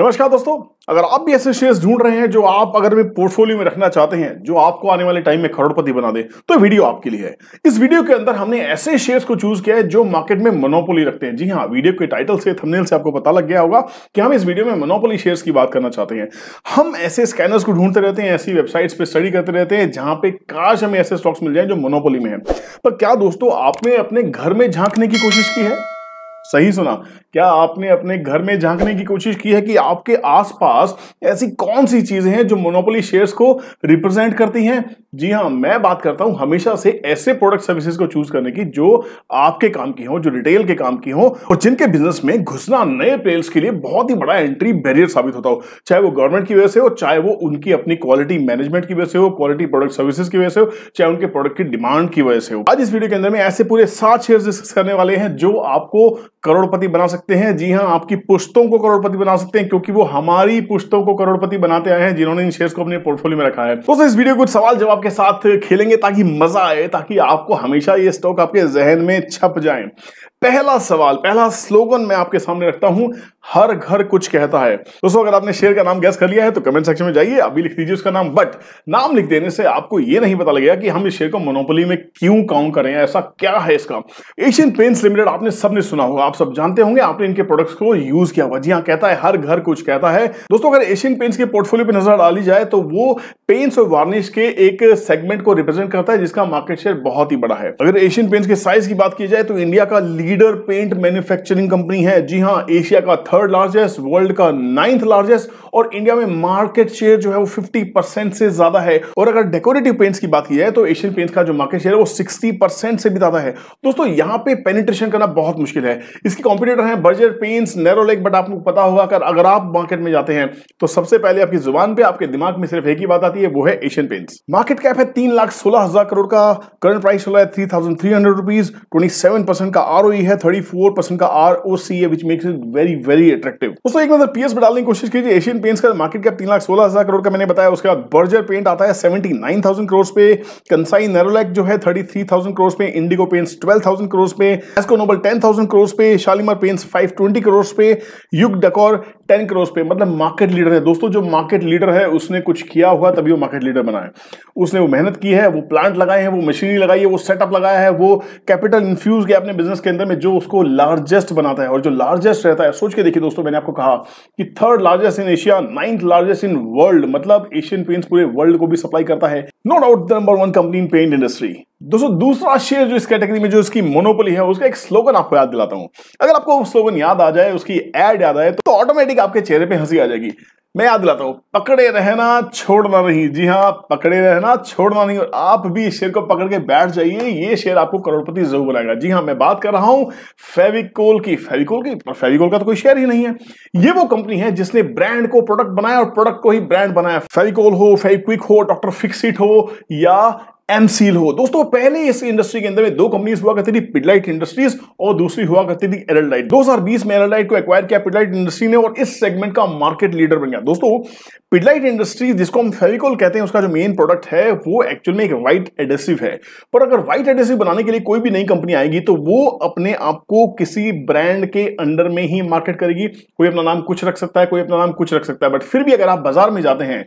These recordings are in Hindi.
नमस्कार दोस्तों अगर आप भी ऐसे शेयर्स ढूंढ रहे हैं जो आप अगर भी पोर्टफोलियो में रखना चाहते हैं जो आपको आने वाले टाइम में करोड़पति बना दे तो वीडियो आपके लिए है इस वीडियो के अंदर हमने ऐसे शेयर्स को चूज किया है जो मार्केट में मोनोपोली रखते हैं जी हाँ वीडियो के टाइटल से थंबनेल से आपको पता लग गया होगा कि हम इस वीडियो में मोनोपोली शेयर्स की बात करना चाहते हैं हम ऐसे स्कैनर्स को ढूंढते रहते हैं ऐसी वेबसाइट्स पर स्टडी करते रहते हैं जहां पे काश हमें ऐसे स्टॉक्स मिल जाए जो मोनोपोली में है पर क्या दोस्तों आपने अपने घर में झांकने की कोशिश की है सही सुना क्या आपने अपने घर में झांकने की कोशिश की है कि आपके आसपास ऐसी कौन सी चीजें हैं जो मोनोपोली शेयर्स को रिप्रेजेंट करती हैं जी हाँ मैं बात करता हूं हमेशा से ऐसे प्रोडक्ट सर्विसेज को चूज करने की जो आपके काम की हो जो रिटेल के काम की हो और जिनके बिजनेस में घुसना नए प्लेयर्स के लिए बहुत ही बड़ा एंट्री बैरियर साबित होता हो चाहे वो गवर्नमेंट की वजह से हो चाहे वो उनकी अपनी क्वालिटी मैनेजमेंट की वजह से हो क्वालिटी प्रोडक्ट सर्विसेज की वजह से हो चाहे उनके प्रोडक्ट की डिमांड की वजह से हो आज इस वीडियो के अंदर में ऐसे पूरे सात शेयर डिस्कस करने वाले हैं जो आपको करोड़पति बना सकते हैं जी हाँ आपकी पुश्तों को करोड़पति बना सकते हैं क्योंकि वो हमारी पुश्तों को करोड़पति बनाते आए हैं जिन्होंने इन शेयर्स को अपने पोर्टफोलियो में रखा है तो इस वीडियो कुछ सवाल जवाब के साथ खेलेंगे ताकि मजा आए ताकि आपको हमेशा ये स्टॉक आपके जहन में छप जाए पहला सवाल पहला स्लोगन मैं आपके सामने रखता हूं हर घर कुछ कहता है दोस्तों अगर आपने शेर का नाम गैस कर लिया है तो कमेंट सेक्शन में जाइए अभी लिख दीजिए उसका नाम बट नाम लिख देने से आपको यह नहीं पता लगेगा कि हम इस शेर को मोनोपोली में क्यों काउंट करें ऐसा क्या है इसका एशियन पेंट्स लिमिटेड आपने सबने सुना होगा आप सब जानते होंगे आपने इनके प्रोडक्ट्स को यूज किया हुआ जी हाँ कहता है हर घर कुछ कहता है दोस्तों अगर एशियन पेंट्स के पोर्टफोलियो पर नजर डाली जाए तो वो पेंट्स और वार्निश के एक सेगमेंट को रिप्रेजेंट करता है जिसका मार्केट शेयर बहुत ही बड़ा है अगर एशियन पेंट्स के साइज की बात की जाए तो इंडिया का लीडर पेंट मैन्युफैक्चरिंग कंपनी है जी हाँ एशिया का थर्ड लार्जेस्ट वर्ल्ड का नाइन्थ लार्जेस्ट और इंडिया में मार्केट शेयर जो है वो फिफ्टी से ज्यादा है और अगर डेकोरेटिव पेंट्स की बात की जाए तो एशियन पेंट्स का जो मार्केट शेयर है वो सिक्सटी से भी ज्यादा है दोस्तों यहाँ पे पेनिट्रेशन करना बहुत मुश्किल है इसके कॉम्पिटेटर है बर्जर पेंट्स नेरोलेक बट आपको पता होगा अगर आप मार्केट में जाते हैं तो सबसे पहले आपकी जुबान पर आपके दिमाग में सिर्फ एक ही बात आती है वो है एशियन पेंट्स मार्केट कैप है तीन लाख सोलह हजार करोड़ का करंट प्राइस चला है three thousand three hundred rupees twenty seven percent का आर e है थर्टी फोर परसेंट का आर ओ सी है which makes it very very attractive दोस्तों एक नजर पीएस पर डालने की कोशिश कीजिए एशियन पेंट्स का मार्केट कैप तीन लाख सोलह हजार करोड़ का मैंने बताया उसके बाद बर्जर पेंट आता है सेवेंटी नाइन थाउजेंड करोड़ पे कंसाई नेरोलैक जो है थर्टी थ्री थाउजेंड करोड़ पे Indigo paints twelve thousand crore पे एसको नोबल टेन थाउजेंड करोड़ पे Shalimar paints five twenty crore पे युग डेकोर टेन करोड़ पे मतलब मार्केट लीडर है दोस्तों जो मार्केट लीडर है उसने कुछ किया हुआ तभी तभी वो मार्केट लीडर बना है उसने वो मेहनत की है वो प्लांट लगाए हैं वो मशीनरी लगाई है वो सेटअप लगाया है वो कैपिटल इन्फ्यूज किया अपने बिजनेस के अंदर में जो उसको लार्जेस्ट बनाता है और जो लार्जेस्ट रहता है सोच के देखिए दोस्तों मैंने आपको कहा कि third largest in Asia ninth largest in world मतलब एशियन पेंट्स पूरे वर्ल्ड को भी सप्लाई करता है no doubt the number one company in paint industry दोस्तों दूसरा शेयर जो इस कैटेगरी में जो इसकी मोनोपोली है उसका एक स्लोगन आपको याद दिलाता हूं अगर आपको स्लोगन याद आ जाए उसकी एड याद आए तो ऑटोमेटिक आपके चेहरे पे हंसी आ जाएगी मैं याद दिलाता हूं पकड़े रहना छोड़ना नहीं जी हाँ पकड़े रहना छोड़ना नहीं और आप भी इस शेयर को पकड़ के बैठ जाइए ये शेयर आपको करोड़पति जरूर बनाएगा जी हाँ मैं बात कर रहा हूं फेविकोल की फेविकोल की पर फेविकोल का तो कोई शेयर ही नहीं है ये वो कंपनी है जिसने ब्रांड को प्रोडक्ट बनाया और प्रोडक्ट को ही ब्रांड बनाया फेविकोल हो फेविक्विक हो डॉक्टर फिक्सिट हो या एम सील हो दोस्तों पहले इस इंडस्ट्री के अंदर में दो कंपनीज हुआ करती थी पिडलाइट इंडस्ट्रीज और दूसरी हुआ करती थी एरलाइट 2020 में एरलाइट को एक्वायर किया पिडलाइट इंडस्ट्री ने और इस सेगमेंट का मार्केट लीडर बन गया दोस्तों पिडलाइट इंडस्ट्रीज जिसको हम फेविकोल कहते हैं उसका जो मेन प्रोडक्ट है वो एक्चुअल में एक व्हाइट एडेसिव है पर अगर व्हाइट एडेसिव बनाने के लिए कोई भी नई कंपनी आएगी तो वो अपने आप को किसी ब्रांड के अंडर में ही मार्केट करेगी कोई अपना नाम कुछ रख सकता है कोई अपना नाम कुछ रख सकता है बट फिर भी अगर आप बाजार में जाते हैं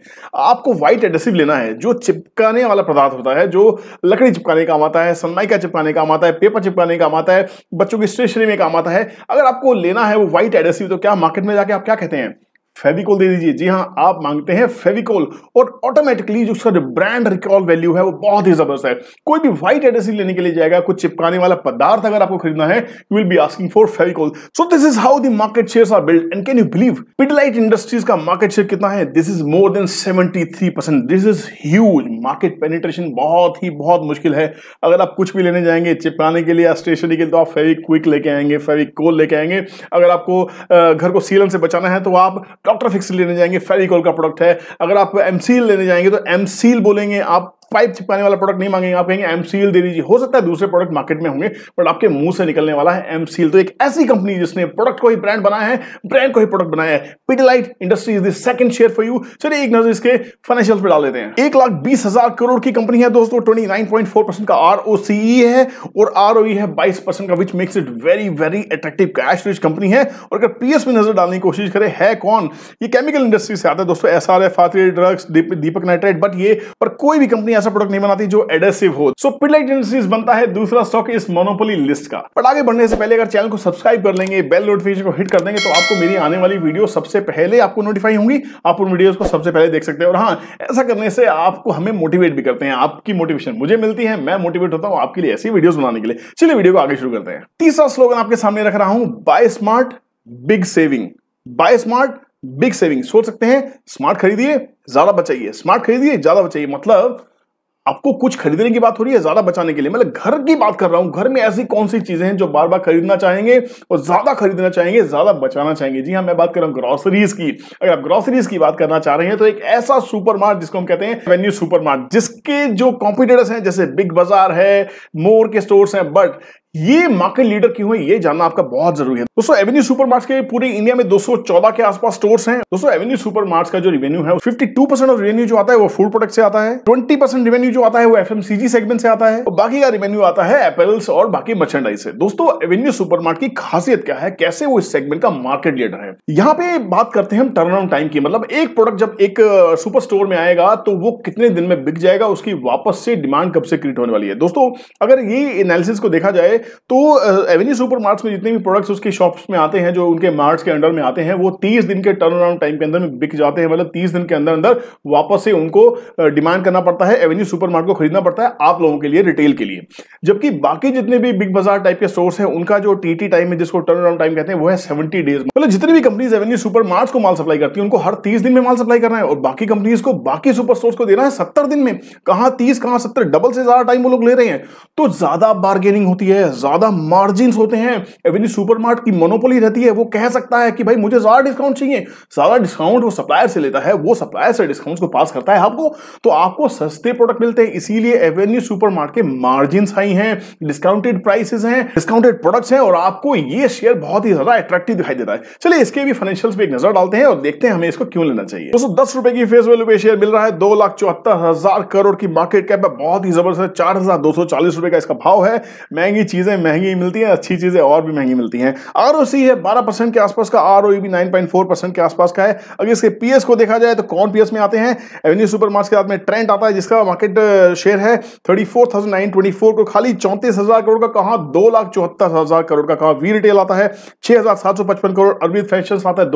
आपको व्हाइट एडेसिव लेना है जो चिपकाने वाला पदार्थ होता है है जो लकड़ी चिपकाने काम आता है सनमाइका चिपकाने काम आता है पेपर चिपकाने काम आता है बच्चों की स्टेशनरी में काम आता है अगर आपको लेना है वो व्हाइट एडेसिव तो क्या मार्केट में जाके आप क्या कहते हैं फेविकोल दे दीजिए जी हाँ आप मांगते हैं फेविकोल और ऑटोमेटिकली जो उसका जो ब्रांड रिकॉल वैल्यू है वो बहुत ही जबरदस्त है कोई भी व्हाइट एडेसिव लेने के लिए जाएगा कुछ चिपकाने वाला पदार्थ अगर आपको खरीदना है you will be asking for Fevicol so this is how the market share are build and can you believe Pidilite industries का मार्केट शेयर कितना है this is more than seventy this is huge market penetration बहुत ही बहुत मुश्किल है अगर आप कुछ भी लेने जाएंगे चिपकाने के लिए या स्टेशनरी के लिए तो आप फेविक्विक लेके आएंगे फेविकोल लेके आएंगे अगर आपको घर को सीलन से बचाना है तो आप डॉक्टर फिक्स लेने जाएंगे फेरिकॉल का प्रोडक्ट है अगर आप एमसील लेने जाएंगे तो एमसील बोलेंगे आप पाइप चिपकाने वाला प्रोडक्ट नहीं मांगेंगे आप कहेंगे एम सील दे दीजिए हो सकता है दूसरे प्रोडक्ट मार्केट में होंगे बट आपके मुंह से निकलने वाला है एम सील तो एक ऐसी कंपनी जिसने प्रोडक्ट को ही ब्रांड बनाया है ब्रांड को ही प्रोडक्ट बनाया है Pidilite industry is the second share for you चलिए एक नजर इसके फाइनेंशियल पर डाल देते हैं एक लाख बीस हजार करोड़ की कंपनी है दोस्तों twenty nine point four percent का आर ओ सी है और आर ओ e है बाईस परसेंट का which makes it very very attractive cash rich company है और अगर पीएस में नजर डालने की कोशिश करें है कौन ये केमिकल इंडस्ट्री से आता है दोस्तों S R F drugs Deepak nitrite but ये पर कोई भी कंपनी ऐसा प्रोडक्ट नहीं बनाती जो एडेसिव हो सो पिटलाइट इंडस्ट्रीज बनता है दूसरा स्टॉक इस मोनोपोली लिस्ट का बट आगे बढ़ने से पहले अगर चैनल को सब्सक्राइब कर लेंगे बेल नोटिफिकेशन को हिट कर देंगे तो आपको मेरी आने वाली वीडियो सबसे पहले आपको नोटिफाई होंगी आप उन वीडियो को सबसे पहले देख सकते हैं और हाँ ऐसा करने से आपको हमें मोटिवेट भी करते हैं आपकी मोटिवेशन मुझे मिलती है मैं मोटिवेट होता हूँ आपके लिए ऐसी वीडियो बनाने के लिए चलिए वीडियो को आगे शुरू करते हैं तीसरा स्लोगन आपके सामने रख रहा हूं buy smart big saving buy smart big saving सोच सकते हैं स्मार्ट खरीदिए ज्यादा बचाइए स्मार्ट खरीदिए ज्यादा बचाइए मतलब आपको कुछ खरीदने की बात हो रही है ज्यादा बचाने के लिए मतलब घर की बात कर रहा हूं घर में ऐसी कौन सी चीजें हैं जो बार बार खरीदना चाहेंगे और ज्यादा खरीदना चाहेंगे ज्यादा बचाना चाहेंगे जी हाँ मैं बात कर रहा हूं ग्रोसरीज की अगर आप ग्रोसरीज की बात करना चाह रहे हैं तो एक ऐसा सुपरमार्ट जिसको हम कहते हैं वेन्यू सुपर जिसके जो कॉम्पिटेटर्स हैं जैसे बिग बाजार है मोर के स्टोर्स हैं बट ये मार्केट लीडर क्यों है ये जानना आपका बहुत जरूरी है दोस्तों एवेन्यू सुपरमार्ट्स के पूरे इंडिया में 214 के आसपास स्टोर्स हैं दोस्तों एवेन्यू सुपरमार्ट्स का जो रिवेन्यू है 52 परसेंट ऑफ रेवेन्यू जो आता है वो फूड प्रोडक्ट से आता है 20 परसेंट रेवेन्यू जो आता है वो एफ सेगमेंट से आता है और बाकी का रेवेन्यू आता है एपल्स और बाकी मर्चेंडाइज से दोस्तों एवेन्यू सुपर की खासियत क्या है कैसे वो इस सेगमेंट का मार्केट लीडर है यहाँ पे बात करते हैं हम टर्न टाइम की मतलब एक प्रोडक्ट जब एक सुपर uh, स्टोर में आएगा तो वो कितने दिन में बिक जाएगा उसकी वापस से डिमांड कब से क्रिएट होने वाली है दोस्तों अगर ये एनालिसिस को देखा जाए तो एवेन्यू सुपर मार्ट्स में जितने भी प्रोडक्ट्स उसके शॉप्स में आते हैं जो उनके मार्ट्स के अंडर में आते हैं वो तीस दिन के टर्न अराउंड टाइम के अंदर में बिक जाते हैं मतलब तीस दिन के अंदर अंदर वापस से उनको डिमांड करना पड़ता है एवेन्यू सुपर को खरीदना पड़ता है आप लोगों के लिए रिटेल के लिए जबकि बाकी जितने भी बिग बाजार टाइप के स्टोर्स हैं उनका जो टी टाइम है जिसको टर्न अराउंड टाइम कहते हैं वो है सेवेंटी डेज मतलब जितनी भी कंपनीज एवेन्यू सुपर को माल सप्लाई करती है उनको हर तीस दिन में माल सप्लाई करना है और बाकी कंपनीज को बाकी सुपर स्टोर्स को देना है सत्तर दिन में कहा तीस कहां सत्तर डबल से ज्यादा टाइम वो लोग ले रहे हैं तो ज्यादा बार्गेनिंग होती है ज्यादा मार्जिन होते हैं एवेन्यू सुपरमार्ट की मोनोपोली रहती है वो कह सकता है कि भाई मुझे ज्यादा डिस्काउंट चाहिए ज्यादा डिस्काउंट वो सप्लायर से लेता है वो सप्लायर से डिस्काउंट को पास करता है आपको तो आपको सस्ते प्रोडक्ट मिलते हैं इसीलिए एवेन्यू सुपरमार्ट के मार्जिन हाई हैं डिस्काउंटेड प्राइसेस हैं डिस्काउंटेड प्रोडक्ट्स हैं और आपको ये शेयर बहुत ही ज्यादा अट्रैक्टिव दिखाई देता है चलिए इसके भी फाइनेंशियल पे एक नजर डालते हैं और देखते हैं हमें इसको क्यों लेना चाहिए दोस्तों दस रुपए की फेस वैल्यू पे शेयर मिल रहा है दो लाख चौहत्तर हजार करोड़ की मार्केट कैप है बहुत ही जबरदस्त चार हजार दो सौ चालीस रुपए का इसका भाव है महंगी चीज़ें महंगी मिलती हैं अच्छी चीज़ें और भी महंगी मिलती हैं आर है बारह परसेंट के आसपास का आर e भी नाइन परसेंट के आसपास का है अगर इसके पी को देखा जाए तो कौन पी में आते हैं एवेन्यू सुपर के बाद में ट्रेंड आता है जिसका मार्केट शेयर uh, है थर्टी को खाली चौंतीस करोड़ का कहा दो करोड़ का कहा वी रिटेल आता है छह करोड़ अरविंद फैशन आता है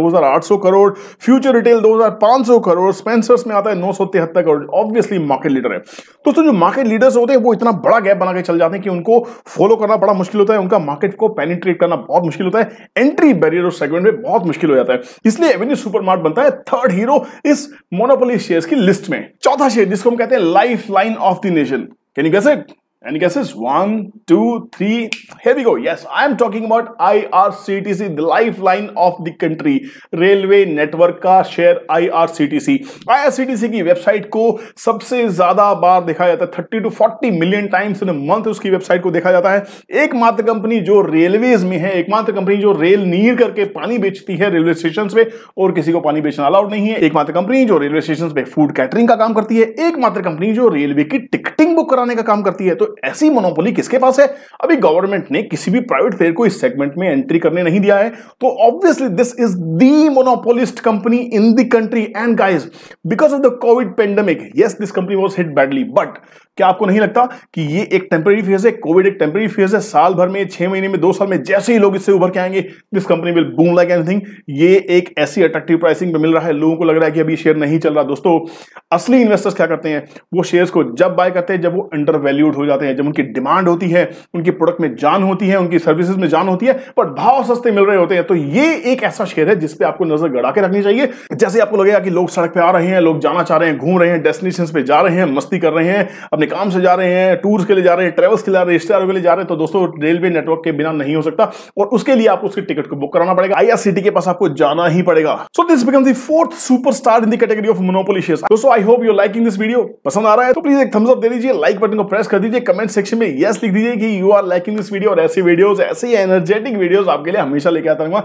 दो करोड़ फ्यूचर रिटेल दो करोड़ स्पेंसर्स में आता है नौ करोड़ ऑब्वियसली मार्केट लीडर है दोस्तों तो जो मार्केट लीडर्स होते हैं वो इतना बड़ा गैप बना के चल जाते हैं कि उनको फॉलो करना करना बड़ा मुश्किल होता है उनका मार्केट को पेनिट्रेट करना बहुत मुश्किल होता है एंट्री बैरियर और सेगमेंट में बहुत मुश्किल हो जाता है इसलिए एवेन्यू सुपरमार्ट बनता है थर्ड हीरो इस मोनोपोली शेयर्स की लिस्ट में चौथा शेयर जिसको हम कहते हैं life line of the nation can you कैसे Any guesses? One, two, three. Here we go. Yes, I am talking about IRCTC, the lifeline of the country. Railway network का शेयर IRCTC. IRCTC की वेबसाइट को सबसे ज्यादा बार देखा जाता है thirty two forty million times in month उसकी वेबसाइट को देखा जाता है एकमात्र कंपनी जो रेलवेज में है एकमात्र कंपनी जो रेल नीर करके पानी बेचती है रेलवे स्टेशन पे और किसी को पानी बेचना अलाउड नहीं है एकमात्र कंपनी जो रेलवे स्टेशन पे फूड कैटरिंग का काम करती है एकमात्र कंपनी जो रेलवे की टिकटिंग बुक कराने का काम करती है तो ऐसी मोनोपोली किसके पास है अभी गवर्नमेंट ने किसी भी प्राइवेट प्लेयर को इस सेगमेंट में एंट्री करने नहीं दिया है तो obviously this is the monopolist company in the country and guys because of the covid pandemic yes this company was hit badly but क्या आपको नहीं लगता कि ये एक टेम्पररी फेज है कोविड एक टेम्पररी फेज है साल भर में छह महीने में दो साल में जैसे ही लोग इससे उभर के आएंगे this company will boom like anything ये एक ऐसी अट्रैक्टिव प्राइसिंग पे मिल रहा है लोगों को लग रहा है कि अभी शेयर नहीं चल रहा दोस्तों असली इन्वेस्टर्स क्या करते हैं वो शेयर्स को जब बाय करते हैं जब वो अंडर वैल्यूड हो जाते हैं जब उनकी डिमांड होती है उनकी प्रोडक्ट में जान होती है उनकी सर्विसेज में जान होती है पर भाव सस्ते मिल रहे होते हैं तो ये एक ऐसा शेयर है जिसपे आपको नजर गड़ा के रखनी चाहिए जैसे आपको लगेगा कि लोग सड़क पे आ रहे हैं लोग जाना चाह रहे हैं घूम रहे हैं डेस्टिनेशन पे जा रहे हैं मस्ती कर रहे हैं अपने काम से जा रहे हैं टूर्स के लिए जा रहे हैं ट्रेवल्स के लिए जा रहे हैं रिश्तेदारों के लिए जा रहे हैं तो दोस्तों रेलवे नेटवर्क के बिना नहीं हो सकता और उसके लिए आपको उसकी टिकट को बुक कराना पड़ेगा आईआरसीटी के पास आपको जाना ही पड़ेगा so this become the fourth super star in category of monopoly share दोस्तों I hope you liking this video पसंद आ रहा है तो प्लीज एक थम्स अप दे दीजिए लाइक बटन को प्रेस कर दीजिए कमेंट सेक्शन में यस लिख दीजिए कि you are liking this video और ऐसे वीडियोस ऐसे ही एनर्जेटिक वीडियो आपके लिए हमेशा लेके आता रहूंगा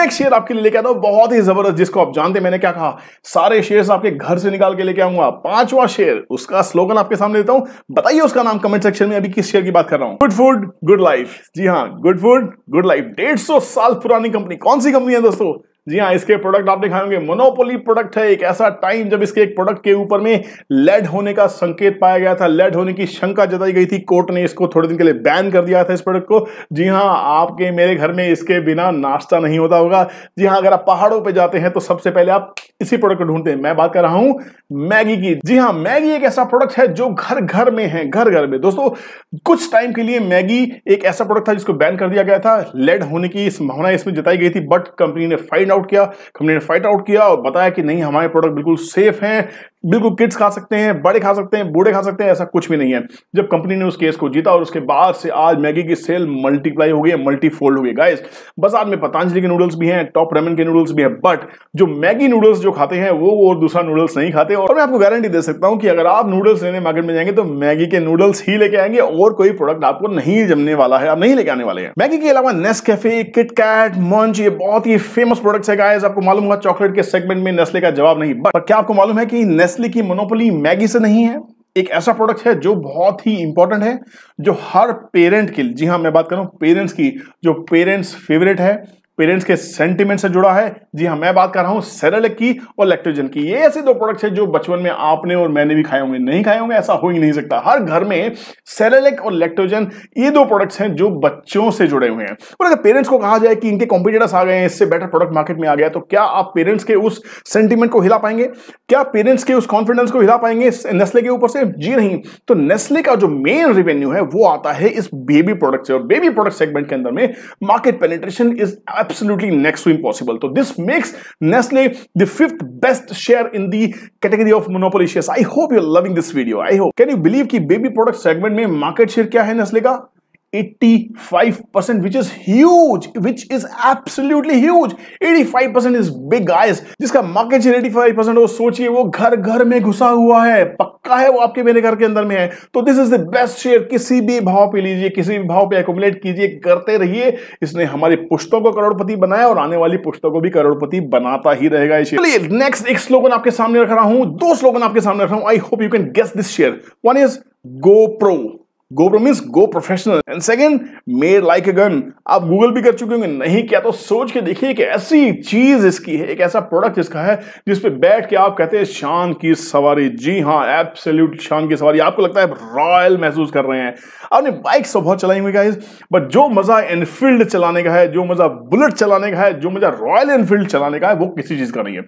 नेक्स्ट शेयर आपके लिए लेके आता हूँ बहुत ही जबरदस्त जिसको आप जानते मैंने क्या कहा सारे शेयर आपके घर से निकाल के लेके आऊंगा पांचवा शेयर उसका स्लोगन आपके सामने देता हूं हूं बताइए उसका नाम कमेंट सेक्शन में अभी किस शेयर की बात कर रहा हूं गुड फूड गुड लाइफ जी हाँ गुड फूड गुड लाइफ डेढ़ साल पुरानी कंपनी कौन सी कंपनी है दोस्तों जी हाँ इसके प्रोडक्ट आप दिखाएंगे मोनोपोली प्रोडक्ट है एक ऐसा टाइम जब इसके एक प्रोडक्ट के ऊपर में लेड होने का संकेत पाया गया था लेड होने की शंका जताई गई थी कोर्ट ने इसको थोड़े दिन के लिए बैन कर दिया था इस प्रोडक्ट को जी हाँ आपके मेरे घर में इसके बिना नाश्ता नहीं होता होगा जी हाँ अगर आप पहाड़ों पर जाते हैं तो सबसे पहले आप इसी प्रोडक्ट को ढूंढते हैं मैं बात कर रहा हूं मैगी की जी हाँ मैगी एक ऐसा प्रोडक्ट है जो घर घर में है घर घर में दोस्तों कुछ टाइम के लिए मैगी एक ऐसा प्रोडक्ट था जिसको बैन कर दिया गया था लेड होने की संभावना इसमें जताई गई थी बट कंपनी ने फाइंड आउट आउट किया कंपनी ने फाइट आउट किया और बताया कि नहीं हमारे प्रोडक्ट बिल्कुल सेफ हैं बिल्कुल किड्स खा सकते हैं बड़े खा सकते हैं बूढ़े खा सकते हैं ऐसा कुछ भी नहीं है जब कंपनी ने उस केस को जीता और उसके बाद से आज मैगी की सेल मल्टीप्लाई हो गई है मल्टीफोल्ड हो गई गाइस बाजार में पतंजलि के नूडल्स भी हैं टॉप रेमन के नूडल्स भी हैं बट जो मैगी नूडल्स जो खाते हैं वो और दूसरा नूडल्स नहीं खाते और मैं आपको गारंटी दे सकता हूँ कि अगर आप नूडल्स लेने मार्केट में जाएंगे तो मैगी के नूडल्स ही लेके आएंगे और कोई प्रोडक्ट आपको नहीं जमने वाला है आप नहीं लेके आने वाले हैं मैगी के अलावा नेस कैफे किटकैट मंच ये बहुत ही फेमस प्रोडक्ट्स है गाइस आपको मालूम होगा चॉकलेट के सेगमेंट में नेस्ले का जवाब नहीं बट क्या आपको मालूम है कि नेस्ले की मोनोपोली मैगी से नहीं है एक ऐसा प्रोडक्ट है जो बहुत ही इंपॉर्टेंट है जो हर पेरेंट के लिए जी हां मैं बात कर रहा हूं पेरेंट्स की जो पेरेंट्स फेवरेट है पेरेंट्स के सेंटिमेंट से जुड़ा है जी हाँ मैं बात कर रहा हूँ सेरल की और लेक्टोजन की ये ऐसे दो प्रोडक्ट्स हैं जो बचपन में आपने और मैंने भी खाए होंगे नहीं खाए होंगे ऐसा हो ही नहीं सकता हर घर में सेरेलक और लेक्टोजन ये दो प्रोडक्ट्स हैं जो बच्चों से जुड़े हुए हैं और अगर पेरेंट्स को कहा जाए कि इनके कॉम्पिटेटर्स आ गए हैं इससे बेटर प्रोडक्ट मार्केट में आ गया तो क्या आप पेरेंट्स के उस सेंटिमेंट को हिला पाएंगे क्या पेरेंट्स के उस कॉन्फिडेंस को हिला पाएंगे नेस्ले के ऊपर से जी नहीं तो नेस्ले का जो मेन रेवेन्यू है वो आता है इस बेबी प्रोडक्ट से और बेबी प्रोडक्ट सेगमेंट के अंदर में market penetration is absolutely next to impossible. So this makes Nestle the fifth best share in the category of monopoly shares. I hope you're loving this video. I hope. Can you believe that baby product segment mein market share kya hai Nestle ka? 85% which is huge which is absolutely huge 85% is big guys जिसका मार्केट शेयर 85% हो सोचिए वो घर घर में घुसा हुआ है पक्का है वो आपके मेरे घर के अंदर में है तो this is the best share किसी भी भाव पे लीजिए किसी भी भाव पे एकोमुलेट कीजिए करते रहिए इसने हमारे पुश्तों को करोड़पति बनाया और आने वाली पुश्तों को भी करोड़पति बनाता ही रहेगा चलिए नेक्स्ट एक स्लोगन आपके सामने रख रहा हूं दो स्लोगन आपके सामने रख रहा हूं I hope you can guess this share one is go pro GoPro means go professional and second made like a gun आप Google भी कर चुके होंगे नहीं क्या तो सोच के देखिए कि ऐसी चीज इसकी है एक ऐसा प्रोडक्ट इसका है जिसपे बैठ के आप कहते हैं शान की सवारी जी हाँ एब्सोल्यूट शान की सवारी आपको लगता है रॉयल महसूस कर रहे हैं आपने बाइक सब तो बहुत चलाई हुई गाइज बट जो मजा एनफील्ड चलाने का है जो मजा बुलेट चलाने का है जो मजा रॉयल एनफील्ड चलाने का है वो किसी चीज का नहीं है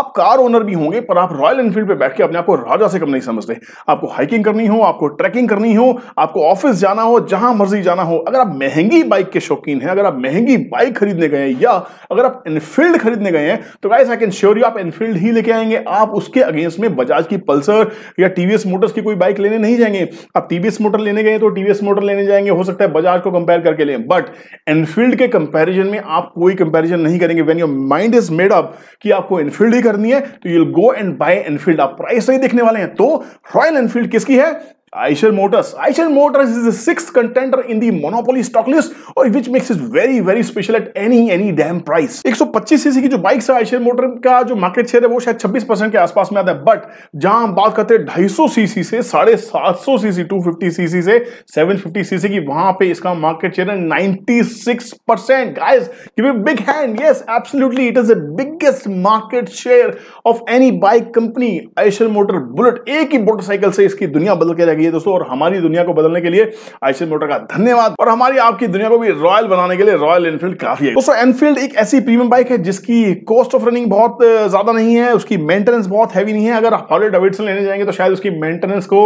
आप कार ओनर भी होंगे पर आप रॉयल एनफील्ड पर बैठ के अपने आपको राजा से कम नहीं समझते आपको हाइकिंग करनी हो आपको ट्रैकिंग करनी हो आपको ऑफिस जाना हो जहां मर्जी जाना हो अगर आप महंगी बाइक के शौकीन हैं अगर आप महंगी बाइक खरीदने गए हैं या अगर आप इनफील्ड खरीदने गए हैं तो guys I can sure you आप इनफील्ड ही लेके आएंगे आप उसके अगेंस्ट में बजाज की पल्सर या टीवीएस मोटर्स की कोई बाइक लेने नहीं जाएंगे आप टीवीएस मोटर लेने गए तो टीवीएस मोटर लेने जाएंगे हो सकता है बजाज को कंपेयर करके लें बट एनफील्ड के कंपेरिजन में आप कोई कंपेरिजन नहीं करेंगे when your mind is made up कि आपको एनफील्ड ही करनी है तो you'll go and buy Enfield आप प्राइस सही देखने वाले हैं तो रॉयल एनफील्ड किसकी है Eicher Motors. Eicher Motors is the sixth contender in the monopoly stock list or which makes it very very special at any any damn price. 125 CC की जो बाइक्स हैं Eicher मोटर का जो मार्केट शेयर है वो शायद 26 परसेंट के आसपास में आता है बट जहां हम बात करते हैं 250 सीसी से साढ़े सात सौ सीसी टू फिफ्टी सीसी से 750 cc की वहां पे इसका मार्केट शेयर है 96 percent give a big hand yes absolutely. It is the biggest market share of any bike company Eicher motor bullet एक ही मोटरसाइकिल से इसकी दुनिया बदल के दिया गई है दोस्तों और हमारी दुनिया को बदलने के लिए आइशन मोटर का धन्यवाद और हमारी आपकी दुनिया को भी रॉयल बनाने के लिए रॉयल एनफील्ड काफी है दोस्तों एनफील्ड एक ऐसी प्रीमियम बाइक है जिसकी कॉस्ट ऑफ रनिंग बहुत ज्यादा नहीं है उसकी मेंटेनेंस बहुत हैवी नहीं है अगर आप हॉलर डेविडसन लेने जाएंगे तो शायद उसकी मेंटेनेंस को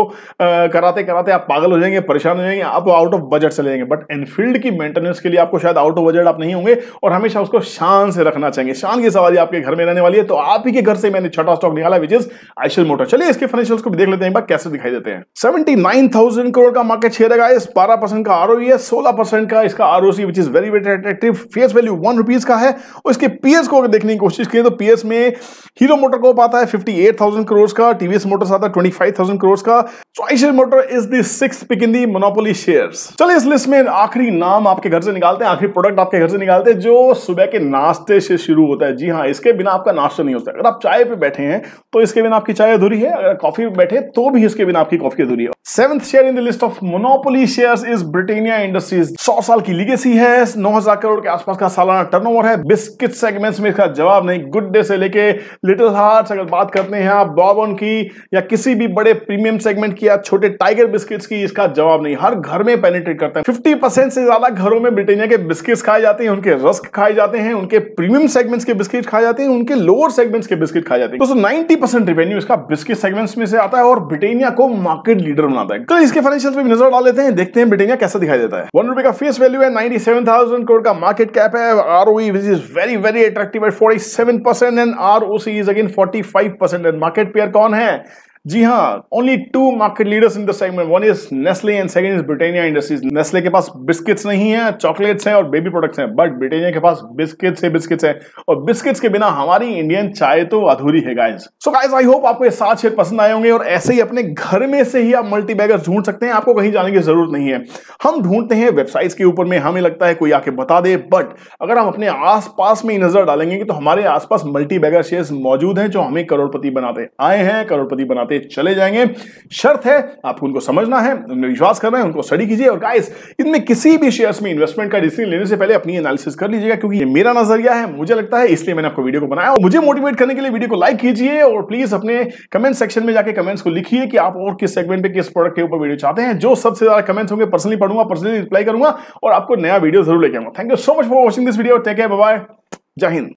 कराते कराते आप पागल हो जाएंगे परेशान हो जाएंगे आप आउट ऑफ बजट से लेंगे बट एनफील्ड की मेंटेनेंस के लिए आपको शायद आउट ऑफ बजट आप नहीं होंगे और हमेशा उसको शान से रखना चाहेंगे शान की सवारी आपके घर में रहने वाली है तो आप ही के घर से मैंने छठा स्टॉक निकाला विच इज आइशल मोटर चलिए इसके फाइनेंशियल को भी देख लेते हैं कैसे दिखाई देते हैं 79,000 करोड़ का मार्केट शेयर है इस 12 परसेंट का आर e है 16 परसेंट का इसका R OC which is very very attractive face value one rupees का है और इसके पीएस को अगर देखने की कोशिश करें तो पीएस में हीरो मोटर को आता है 58,000 करोड़ का टीवीएस मोटर आता है 25,000 करोड़ का choice motor is the six pick in the monopoly share चलिए इस लिस्ट में आखिरी नाम आपके घर से निकालते हैं आखिरी प्रोडक्ट आपके घर से निकालते हैं जो सुबह के नाश्ते से शुरू होता है जी हाँ इसके बिना आपका नाश्ता नहीं होता अगर आप चाय पे बैठे हैं तो इसके बिना आपकी चाय अधूरी है अगर कॉफी पे बैठे तो भी इसके बिना आपकी कॉफी अधूरी है year. Seventh share in the list of monopoly shares is Britannia Industries. 100 साल की लीगेसी है 9000 करोड़ के आसपास का सालाना टर्नओवर है बिस्किट सेगमेंट्स में इसका जवाब नहीं गुड से लेके लिटिल हार्ट अगर बात करते हैं आप बॉबन की या किसी भी बड़े प्रीमियम सेगमेंट की या छोटे टाइगर बिस्किट्स की इसका जवाब नहीं हर घर में पेनिट्रेट करता है 50% से ज्यादा घरों में ब्रिटेनिया के बिस्किट्स खाए जाते हैं उनके रस्क खाए जाते हैं उनके प्रीमियम सेगमेंट्स के बिस्किट खाए जाते हैं उनके लोअर सेगमेंट्स के बिस्किट खाए जाते हैं दोस्तों 90% रिवेन्यू इसका बिस्किट सेगमेंट्स में से आता है और ब्रिटेनिया को मार्केट लीडर लीडर बनाता है कल इसके फाइनेंशियल पे भी नजर डाल लेते हैं देखते हैं ब्रिटेनिया कैसा दिखाई देता है वन रुपए का फेस वैल्यू है नाइनटी सेवन थाउजेंड करोड़ का मार्केट कैप है R O which is very very attractive at forty seven percent and R O C is again forty five percent and market pair कौन है जी हाँ only two market leaders in the segment one is Nestle and second is Britannia industries Nestle के पास बिस्किट्स नहीं है चॉकलेट्स हैं और बेबी प्रोडक्ट्स हैं बट ब्रिटेनिया के पास बिस्किट्स है बिस्किट्स हैं और बिस्किट्स के बिना हमारी इंडियन चाय तो अधूरी है guys so guys I hope आपको ये सात शेयर पसंद आए होंगे और ऐसे ही अपने घर में से ही आप मल्टी बैगर ढूंढ सकते हैं आपको कहीं जाने की जरूरत नहीं है हम ढूंढते हैं वेबसाइट्स के ऊपर में हमें लगता है कोई आके बता दे बट अगर हम अपने आस में नजर डालेंगे तो हमारे आसपास मल्टी बैगर शेयर मौजूद हैं जो हमें करोड़पति बनाते आए हैं करोड़पति बनाते पते चले जाएंगे शर्त है आपको उनको समझना है उनमें विश्वास करना है उनको स्टडी कीजिए और गाइस इनमें किसी भी शेयर्स में इन्वेस्टमेंट का डिसीजन लेने से पहले अपनी एनालिसिस कर लीजिएगा क्योंकि ये मेरा नजरिया है मुझे लगता है इसलिए मैंने आपको वीडियो को बनाया और मुझे मोटिवेट करने के लिए वीडियो को लाइक कीजिए और प्लीज अपने कमेंट सेक्शन में जाकर कमेंट्स को लिखिए कि आप और किस सेगमेंट पर किस प्रोडक्ट के ऊपर वीडियो चाहते हैं जो सबसे ज्यादा कमेंट्स होंगे पर्सनली पढ़ूंगा पर्सनली रिप्लाई करूंगा और आपको नया वीडियो जरूर लेके आऊंगा thank you so much for watching this video take care bye जय हिंद